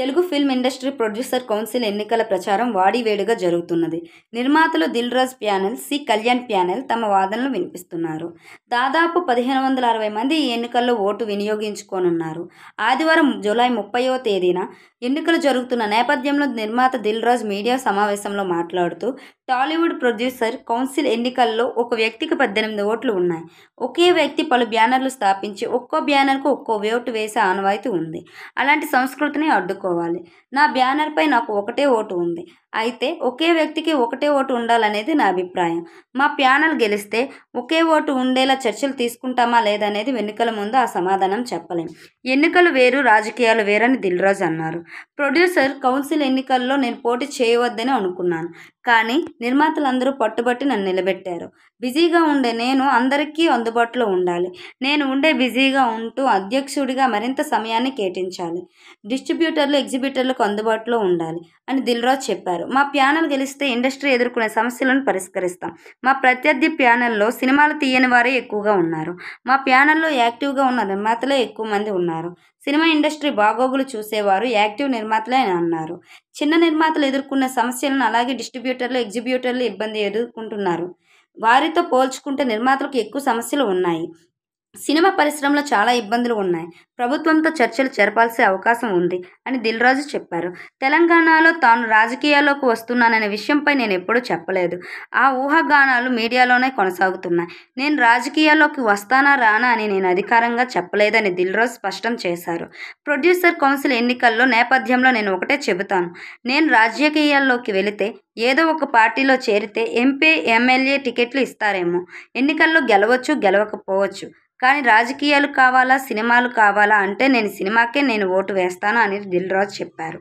Telugu film industry producer council ఎన్నికల ప్రచారం వాడివేడిగా జరుగుతున్నది నిర్మాతలు Dil Raj panel C Kalyan panel తమ వాదనలు వినిపిస్తున్నారు దాదాపు పదిహేను వందల అరవై మంది ఈ ఎన్నికల్లో ఓటు వినియోగించుకోనున్నారు ఆదివారం జూలై ముప్పయో తేదీన ఎన్నికలు జరుగుతున్న నేపథ్యంలో నిర్మాత దిల్ రాజ్ మీడియా సమావేశంలో మాట్లాడుతూ టాలీవుడ్ ప్రొడ్యూసర్ కౌన్సిల్ ఎన్నికల్లో ఒక వ్యక్తికి పద్దెనిమిది ఓట్లు ఉన్నాయి ఒకే వ్యక్తి పలు బ్యానర్లు స్థాపించి ఒక్కో బ్యానర్కు ఒక్కో ఓటు వేసే ఆనవాయితీ ఉంది అలాంటి సంస్కృతిని అడ్డుకో మార్చుకోవాలి నా బ్యానర్పై నాకు ఒకటే ఓటు ఉంది అయితే ఒకే వ్యక్తికి ఒకటే ఓటు ఉండాలనేది నా అభిప్రాయం మా ప్యానల్ గెలిస్తే ఒకే ఓటు ఉండేలా చర్చలు తీసుకుంటామా లేదనేది ఎన్నికల ముందు ఆ సమాధానం చెప్పలేం ఎన్నికలు వేరు రాజకీయాలు వేరని దిల్రాజ్ అన్నారు ప్రొడ్యూసర్ కౌన్సిల్ ఎన్నికల్లో నేను పోటీ చేయవద్దని అనుకున్నాను కానీ నిర్మాతలందరూ పట్టుబట్టి నన్ను నిలబెట్టారు బిజీగా ఉండే నేను అందరికీ అందుబాటులో ఉండాలి నేను ఉండే బిజీగా ఉంటూ అధ్యక్షుడిగా మరింత సమయాన్ని కేటించాలి డిస్ట్రిబ్యూటర్లు ఎగ్జిబ్యూటర్లకు అందుబాటులో ఉండాలి అని దిల్రాజ్ చెప్పారు మా ప్యానల్ గెలిస్తే ఇండస్ట్రీ ఎదుర్కొనే సమస్యలను పరిష్కరిస్తాం మా ప్రత్యర్థి ప్యానల్లో సినిమాలు తీయని వారే ఎక్కువగా ఉన్నారు మా ప్యానల్లో యాక్టివ్గా ఉన్న నిర్మాతలే ఎక్కువ మంది ఉన్నారు సినిమా ఇండస్ట్రీ బాగోగులు చూసేవారు యాక్టివ్ నిర్మాతలే అన్నారు చిన్న నిర్మాతలు ఎదుర్కొన్న సమస్యలను అలాగే డిస్ట్రిబ్యూటర్ థియేటర్లు ఎగ్జిబ్యూటర్లు ఇబ్బంది ఎదుర్కొంటున్నారు వారితో పోల్చుకుంటే నిర్మాతలకు ఎక్కువ సమస్యలు ఉన్నాయి సినిమా పరిశ్రమలో చాలా ఇబ్బందులు ఉన్నాయి ప్రభుత్వంతో చర్చలు జరపాల్సే అవకాశం ఉంది అని దిల్రాజు చెప్పారు తెలంగాణలో తాను రాజకీయాల్లోకి వస్తున్నాననే విషయంపై నేను ఎప్పుడూ చెప్పలేదు ఆ ఊహాగానాలు మీడియాలోనే కొనసాగుతున్నాయి నేను రాజకీయాల్లోకి వస్తానా రానా అని నేను అధికారంగా చెప్పలేదని దిల్రాజు స్పష్టం చేశారు ప్రొడ్యూసర్ కౌన్సిల్ ఎన్నికల్లో నేపథ్యంలో నేను ఒకటే చెబుతాను నేను రాజకీయాల్లోకి వెళితే ఏదో ఒక పార్టీలో చేరితే ఎంపీ ఎమ్మెల్యే టికెట్లు ఇస్తారేమో ఎన్నికల్లో గెలవచ్చు గెలవకపోవచ్చు కానీ రాజకీయాలు కావాలా సినిమాలు కావాలా అంటే నేను సినిమాకే నేను ఓటు వేస్తాను అని దిల్ రాజు చెప్పారు